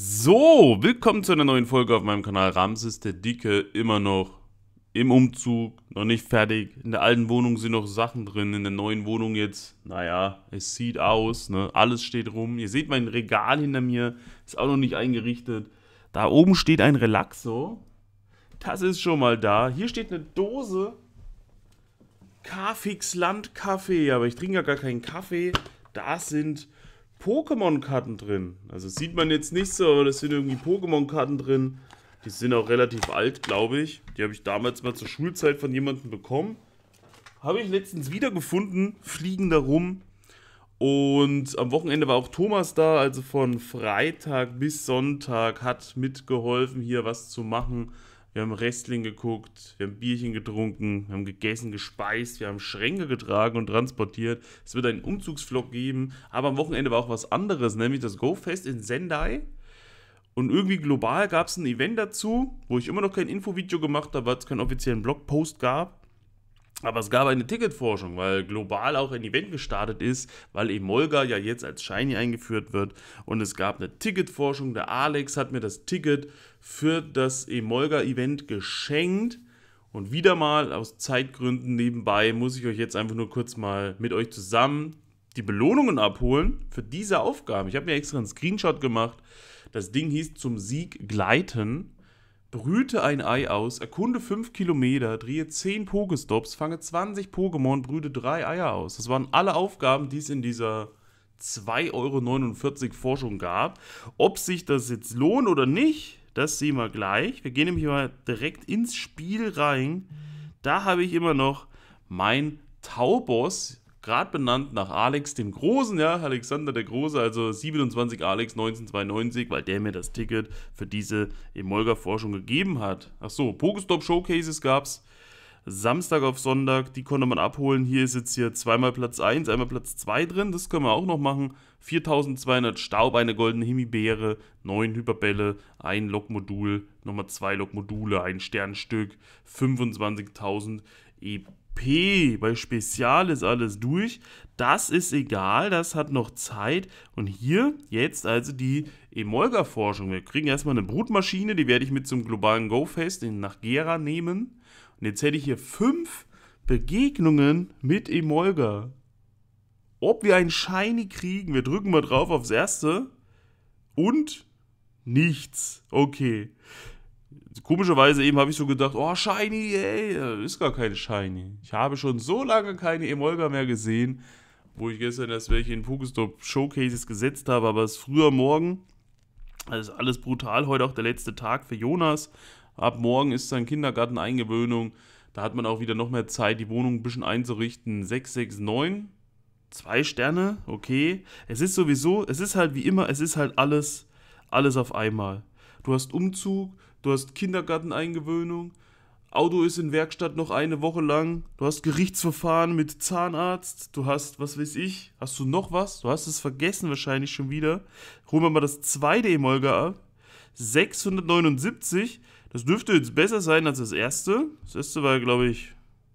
So, willkommen zu einer neuen Folge auf meinem Kanal. Ramses der Dicke immer noch im Umzug, noch nicht fertig. In der alten Wohnung sind noch Sachen drin, in der neuen Wohnung jetzt, naja, es sieht aus, ne? alles steht rum. Ihr seht mein Regal hinter mir, ist auch noch nicht eingerichtet. Da oben steht ein Relaxo, das ist schon mal da. Hier steht eine Dose Kaffix Kaffee, aber ich trinke ja gar keinen Kaffee. Das sind Pokémon-Karten drin. Also sieht man jetzt nicht so, aber das sind irgendwie Pokémon-Karten drin. Die sind auch relativ alt, glaube ich. Die habe ich damals mal zur Schulzeit von jemandem bekommen. Habe ich letztens wiedergefunden, fliegen da rum. Und am Wochenende war auch Thomas da, also von Freitag bis Sonntag hat mitgeholfen, hier was zu machen wir haben Wrestling geguckt, wir haben Bierchen getrunken, wir haben gegessen, gespeist, wir haben Schränke getragen und transportiert. Es wird einen Umzugsvlog geben, aber am Wochenende war auch was anderes, nämlich das Go-Fest in Sendai. Und irgendwie global gab es ein Event dazu, wo ich immer noch kein Infovideo gemacht habe, weil es keinen offiziellen Blogpost gab. Aber es gab eine Ticketforschung, weil global auch ein Event gestartet ist, weil Emolga ja jetzt als Shiny eingeführt wird. Und es gab eine Ticketforschung. Der Alex hat mir das Ticket für das Emolga-Event geschenkt. Und wieder mal aus Zeitgründen nebenbei muss ich euch jetzt einfach nur kurz mal mit euch zusammen die Belohnungen abholen für diese Aufgaben. Ich habe mir extra einen Screenshot gemacht. Das Ding hieß zum Sieg gleiten. Brüte ein Ei aus, erkunde 5 Kilometer, drehe 10 Pokestops, fange 20 Pokémon, brüte 3 Eier aus. Das waren alle Aufgaben, die es in dieser 2,49 Euro Forschung gab. Ob sich das jetzt lohnt oder nicht, das sehen wir gleich. Wir gehen nämlich mal direkt ins Spiel rein. Da habe ich immer noch mein Tauboss gerade benannt nach Alex dem Großen, ja, Alexander der Große, also 27 Alex 1992, weil der mir das Ticket für diese Emolga-Forschung gegeben hat. Achso, Pokestop-Showcases gab es Samstag auf Sonntag, die konnte man abholen. Hier ist jetzt hier zweimal Platz 1, einmal Platz 2 drin, das können wir auch noch machen. 4200 Staub, eine goldene Himbeere, 9 Hyperbälle, ein Lokmodul, nochmal 2 Lokmodule, ein Sternstück, 25.000 E OP, bei Spezial ist alles durch. Das ist egal, das hat noch Zeit. Und hier jetzt also die Emolga-Forschung. Wir kriegen erstmal eine Brutmaschine, die werde ich mit zum globalen Go-Fest nach Gera nehmen. Und jetzt hätte ich hier fünf Begegnungen mit Emolga. Ob wir einen Shiny kriegen, wir drücken mal drauf aufs erste. Und nichts. Okay komischerweise eben habe ich so gedacht, oh, Shiny, ey, ist gar keine Shiny. Ich habe schon so lange keine Emolga mehr gesehen, wo ich gestern erst welche in Pokestop Showcases gesetzt habe, aber es ist früher Morgen. Also ist alles brutal. Heute auch der letzte Tag für Jonas. Ab morgen ist dann Kindergarten-Eingewöhnung. Da hat man auch wieder noch mehr Zeit, die Wohnung ein bisschen einzurichten. 669. Zwei Sterne, okay. Es ist sowieso, es ist halt wie immer, es ist halt alles, alles auf einmal du hast Umzug, du hast Kindergarteneingewöhnung, Auto ist in Werkstatt noch eine Woche lang, du hast Gerichtsverfahren mit Zahnarzt, du hast, was weiß ich, hast du noch was? Du hast es vergessen wahrscheinlich schon wieder. Holen wir mal das zweite Emolga ab. 679, das dürfte jetzt besser sein als das erste. Das erste war, glaube ich,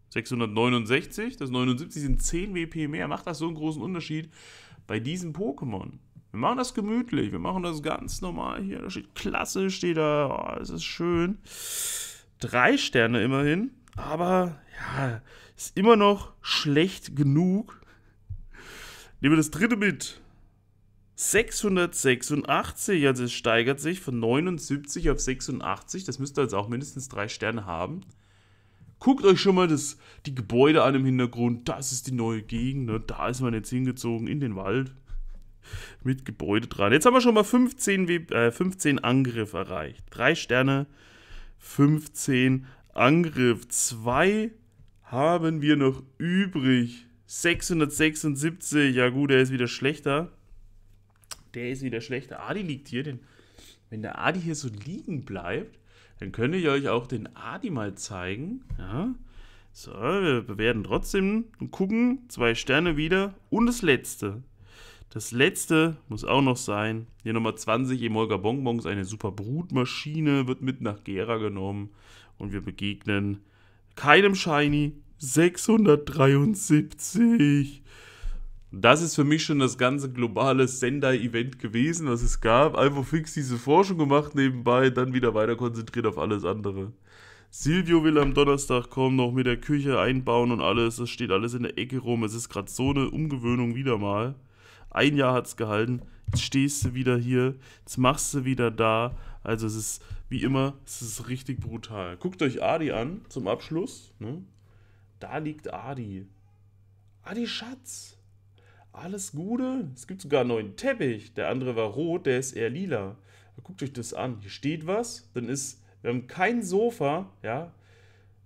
669, das 79 sind 10 WP mehr. Macht das so einen großen Unterschied bei diesem Pokémon? Wir machen das gemütlich, wir machen das ganz normal hier. Da steht Klasse, steht da, oh, es ist schön. Drei Sterne immerhin, aber ja, ist immer noch schlecht genug. Nehmen wir das dritte mit. 686, also es steigert sich von 79 auf 86. Das müsste also auch mindestens drei Sterne haben. Guckt euch schon mal das, die Gebäude an im Hintergrund. Das ist die neue Gegend. Ne? Da ist man jetzt hingezogen in den Wald. mit Gebäude dran. Jetzt haben wir schon mal 15, äh, 15 Angriff erreicht. Drei Sterne, 15 Angriff. Zwei haben wir noch übrig. 676. Ja gut, der ist wieder schlechter. Der ist wieder schlechter. Adi liegt hier. Den, wenn der Adi hier so liegen bleibt, dann könnte ich euch auch den Adi mal zeigen. Ja. So, wir werden trotzdem gucken. Zwei Sterne wieder. Und das letzte. Das letzte muss auch noch sein. Hier Nummer 20, Emolga Bonbons, eine super Brutmaschine, wird mit nach Gera genommen. Und wir begegnen keinem Shiny 673. Das ist für mich schon das ganze globale sendai event gewesen, was es gab. Einfach fix diese Forschung gemacht nebenbei, dann wieder weiter konzentriert auf alles andere. Silvio will am Donnerstag kommen, noch mit der Küche einbauen und alles. Das steht alles in der Ecke rum. Es ist gerade so eine Umgewöhnung wieder mal. Ein Jahr hat es gehalten. Jetzt stehst du wieder hier. Jetzt machst du wieder da. Also es ist, wie immer, es ist richtig brutal. Guckt euch Adi an zum Abschluss. Ne? Da liegt Adi. Adi Schatz. Alles Gute. Es gibt sogar einen neuen Teppich. Der andere war rot, der ist eher lila. Guckt euch das an. Hier steht was. Dann ist, wir haben kein Sofa. Ja.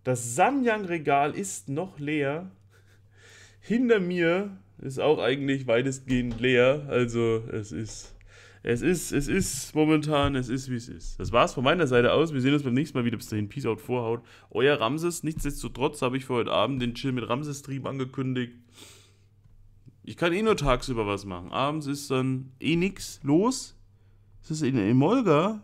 Das Samyang-Regal ist noch leer. Hinter mir ist auch eigentlich weitestgehend leer. Also es ist. Es ist, es ist momentan, es ist wie es ist. Das war's von meiner Seite aus. Wir sehen uns beim nächsten Mal wieder. Bis dahin, Peace out, Vorhaut. Euer Ramses. Nichtsdestotrotz habe ich für heute Abend den Chill mit Ramses-Stream angekündigt. Ich kann eh nur tagsüber was machen. Abends ist dann eh nichts los. Es Ist in Emolga?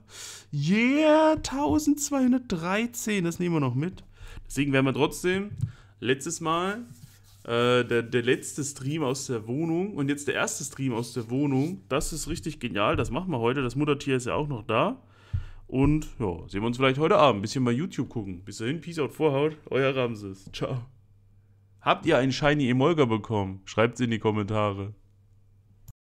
Yeah, 1213. Das nehmen wir noch mit. Deswegen werden wir trotzdem letztes Mal äh, der, der letzte Stream aus der Wohnung und jetzt der erste Stream aus der Wohnung. Das ist richtig genial. Das machen wir heute. Das Muttertier ist ja auch noch da. Und ja, sehen wir uns vielleicht heute Abend. Ein bisschen mal YouTube gucken. Bis dahin, Peace out, Vorhaut. Euer Ramses. Ciao. Habt ihr einen Shiny Emolga bekommen? Schreibt es in die Kommentare.